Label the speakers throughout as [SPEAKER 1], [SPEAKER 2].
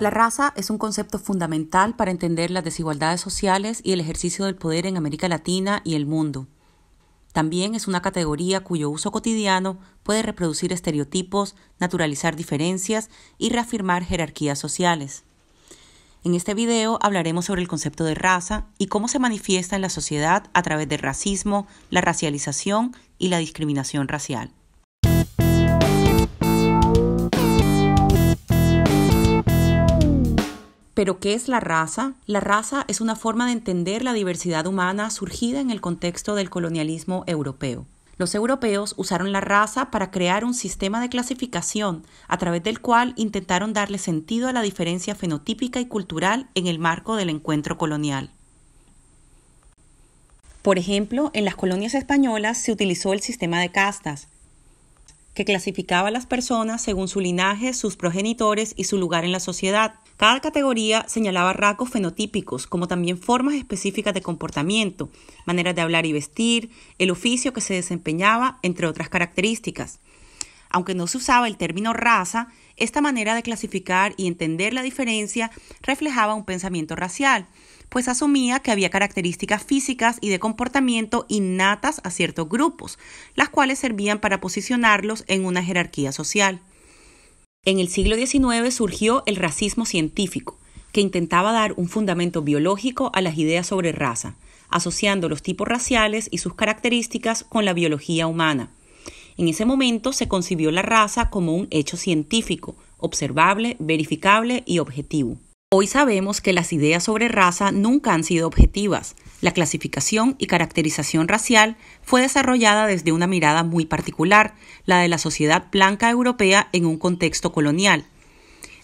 [SPEAKER 1] La raza es un concepto fundamental para entender las desigualdades sociales y el ejercicio del poder en América Latina y el mundo. También es una categoría cuyo uso cotidiano puede reproducir estereotipos, naturalizar diferencias y reafirmar jerarquías sociales. En este video hablaremos sobre el concepto de raza y cómo se manifiesta en la sociedad a través del racismo, la racialización y la discriminación racial. Pero ¿qué es la raza? La raza es una forma de entender la diversidad humana surgida en el contexto del colonialismo europeo. Los europeos usaron la raza para crear un sistema de clasificación a través del cual intentaron darle sentido a la diferencia fenotípica y cultural en el marco del encuentro colonial. Por ejemplo, en las colonias españolas se utilizó el sistema de castas, que clasificaba a las personas según su linaje, sus progenitores y su lugar en la sociedad. Cada categoría señalaba rasgos fenotípicos, como también formas específicas de comportamiento, maneras de hablar y vestir, el oficio que se desempeñaba, entre otras características. Aunque no se usaba el término raza, esta manera de clasificar y entender la diferencia reflejaba un pensamiento racial pues asumía que había características físicas y de comportamiento innatas a ciertos grupos, las cuales servían para posicionarlos en una jerarquía social. En el siglo XIX surgió el racismo científico, que intentaba dar un fundamento biológico a las ideas sobre raza, asociando los tipos raciales y sus características con la biología humana. En ese momento se concibió la raza como un hecho científico, observable, verificable y objetivo. Hoy sabemos que las ideas sobre raza nunca han sido objetivas. La clasificación y caracterización racial fue desarrollada desde una mirada muy particular, la de la sociedad blanca europea en un contexto colonial.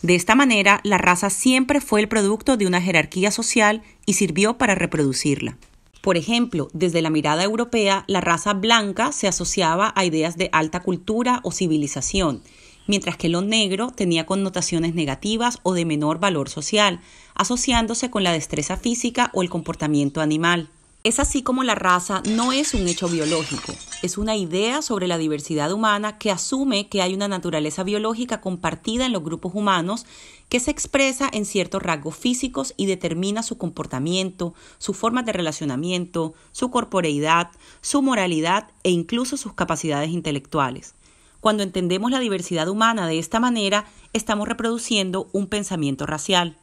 [SPEAKER 1] De esta manera, la raza siempre fue el producto de una jerarquía social y sirvió para reproducirla. Por ejemplo, desde la mirada europea, la raza blanca se asociaba a ideas de alta cultura o civilización, mientras que lo negro tenía connotaciones negativas o de menor valor social, asociándose con la destreza física o el comportamiento animal. Es así como la raza no es un hecho biológico, es una idea sobre la diversidad humana que asume que hay una naturaleza biológica compartida en los grupos humanos que se expresa en ciertos rasgos físicos y determina su comportamiento, su forma de relacionamiento, su corporeidad, su moralidad e incluso sus capacidades intelectuales. Cuando entendemos la diversidad humana de esta manera, estamos reproduciendo un pensamiento racial.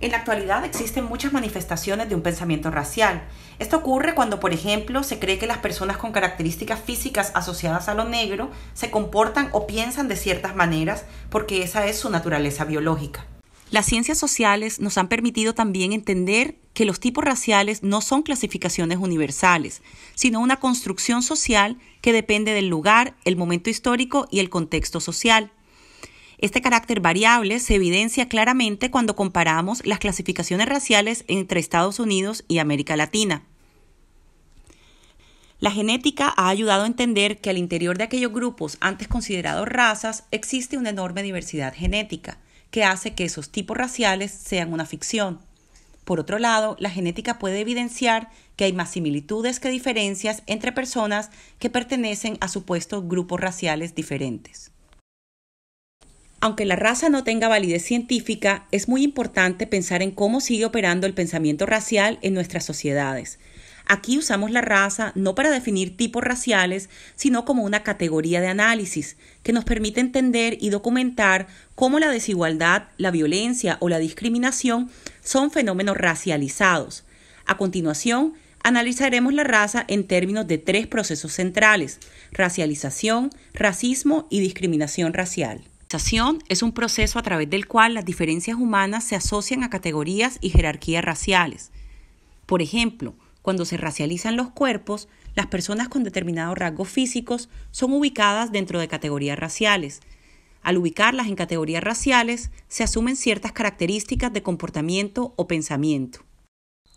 [SPEAKER 1] En la actualidad existen muchas manifestaciones de un pensamiento racial. Esto ocurre cuando, por ejemplo, se cree que las personas con características físicas asociadas a lo negro se comportan o piensan de ciertas maneras porque esa es su naturaleza biológica. Las ciencias sociales nos han permitido también entender que los tipos raciales no son clasificaciones universales, sino una construcción social que depende del lugar, el momento histórico y el contexto social. Este carácter variable se evidencia claramente cuando comparamos las clasificaciones raciales entre Estados Unidos y América Latina. La genética ha ayudado a entender que al interior de aquellos grupos antes considerados razas existe una enorme diversidad genética, que hace que esos tipos raciales sean una ficción. Por otro lado, la genética puede evidenciar que hay más similitudes que diferencias entre personas que pertenecen a supuestos grupos raciales diferentes. Aunque la raza no tenga validez científica, es muy importante pensar en cómo sigue operando el pensamiento racial en nuestras sociedades. Aquí usamos la raza no para definir tipos raciales, sino como una categoría de análisis que nos permite entender y documentar cómo la desigualdad, la violencia o la discriminación son fenómenos racializados. A continuación, analizaremos la raza en términos de tres procesos centrales, racialización, racismo y discriminación racial es un proceso a través del cual las diferencias humanas se asocian a categorías y jerarquías raciales. Por ejemplo, cuando se racializan los cuerpos, las personas con determinados rasgos físicos son ubicadas dentro de categorías raciales. Al ubicarlas en categorías raciales, se asumen ciertas características de comportamiento o pensamiento.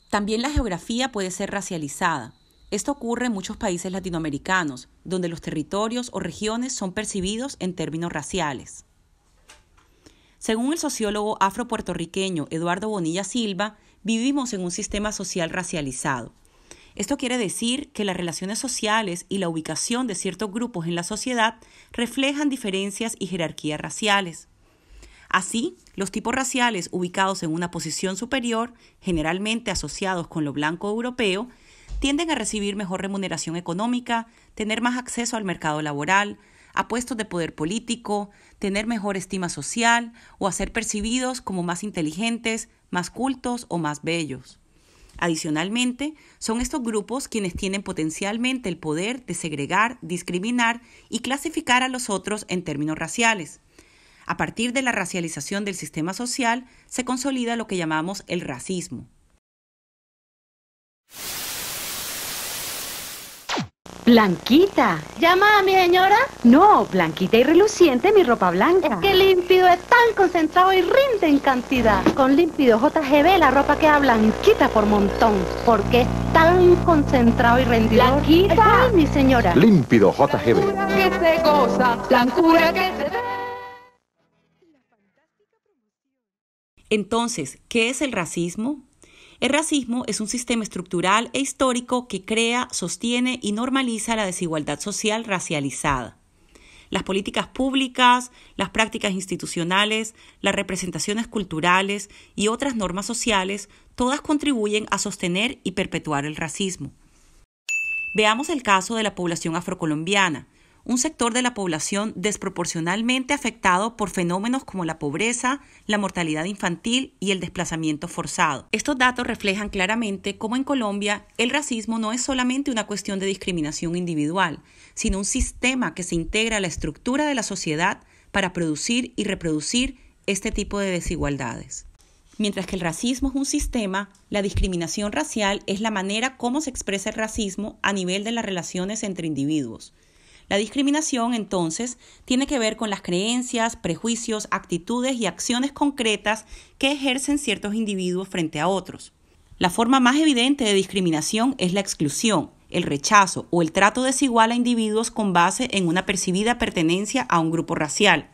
[SPEAKER 1] También la geografía puede ser racializada. Esto ocurre en muchos países latinoamericanos, donde los territorios o regiones son percibidos en términos raciales. Según el sociólogo afropuertorriqueño Eduardo Bonilla Silva, vivimos en un sistema social racializado. Esto quiere decir que las relaciones sociales y la ubicación de ciertos grupos en la sociedad reflejan diferencias y jerarquías raciales. Así, los tipos raciales ubicados en una posición superior, generalmente asociados con lo blanco europeo, tienden a recibir mejor remuneración económica, tener más acceso al mercado laboral, a puestos de poder político, tener mejor estima social o a ser percibidos como más inteligentes, más cultos o más bellos. Adicionalmente, son estos grupos quienes tienen potencialmente el poder de segregar, discriminar y clasificar a los otros en términos raciales. A partir de la racialización del sistema social se consolida lo que llamamos el racismo. Blanquita. ¿Llama a mi señora? No, blanquita y reluciente mi ropa blanca. Es que límpido es tan concentrado y rinde en cantidad. Con límpido JGB la ropa queda blanquita por montón. Porque es tan concentrado y rendido. ¡Blanquita! mi señora? Límpido JGB. Que se goza, blancura que se... ve. Entonces, ¿qué es el racismo? El racismo es un sistema estructural e histórico que crea, sostiene y normaliza la desigualdad social racializada. Las políticas públicas, las prácticas institucionales, las representaciones culturales y otras normas sociales, todas contribuyen a sostener y perpetuar el racismo. Veamos el caso de la población afrocolombiana un sector de la población desproporcionalmente afectado por fenómenos como la pobreza, la mortalidad infantil y el desplazamiento forzado. Estos datos reflejan claramente cómo en Colombia el racismo no es solamente una cuestión de discriminación individual, sino un sistema que se integra a la estructura de la sociedad para producir y reproducir este tipo de desigualdades. Mientras que el racismo es un sistema, la discriminación racial es la manera cómo se expresa el racismo a nivel de las relaciones entre individuos. La discriminación, entonces, tiene que ver con las creencias, prejuicios, actitudes y acciones concretas que ejercen ciertos individuos frente a otros. La forma más evidente de discriminación es la exclusión, el rechazo o el trato desigual a individuos con base en una percibida pertenencia a un grupo racial.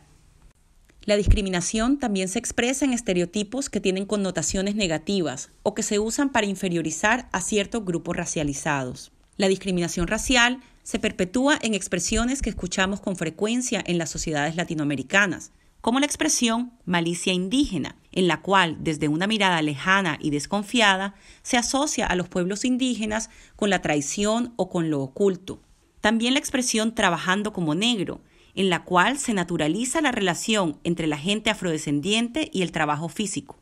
[SPEAKER 1] La discriminación también se expresa en estereotipos que tienen connotaciones negativas o que se usan para inferiorizar a ciertos grupos racializados. La discriminación racial se perpetúa en expresiones que escuchamos con frecuencia en las sociedades latinoamericanas, como la expresión malicia indígena, en la cual, desde una mirada lejana y desconfiada, se asocia a los pueblos indígenas con la traición o con lo oculto. También la expresión trabajando como negro, en la cual se naturaliza la relación entre la gente afrodescendiente y el trabajo físico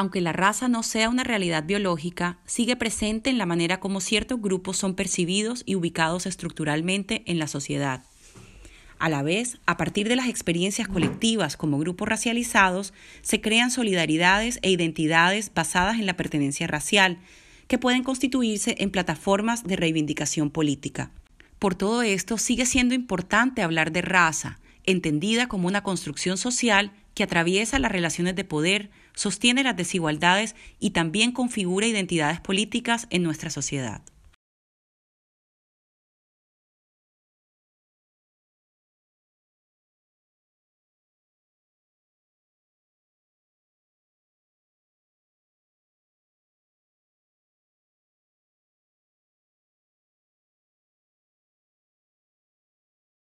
[SPEAKER 1] aunque la raza no sea una realidad biológica, sigue presente en la manera como ciertos grupos son percibidos y ubicados estructuralmente en la sociedad. A la vez, a partir de las experiencias colectivas como grupos racializados, se crean solidaridades e identidades basadas en la pertenencia racial, que pueden constituirse en plataformas de reivindicación política. Por todo esto, sigue siendo importante hablar de raza, entendida como una construcción social que atraviesa las relaciones de poder, sostiene las desigualdades y también configura identidades políticas en nuestra sociedad.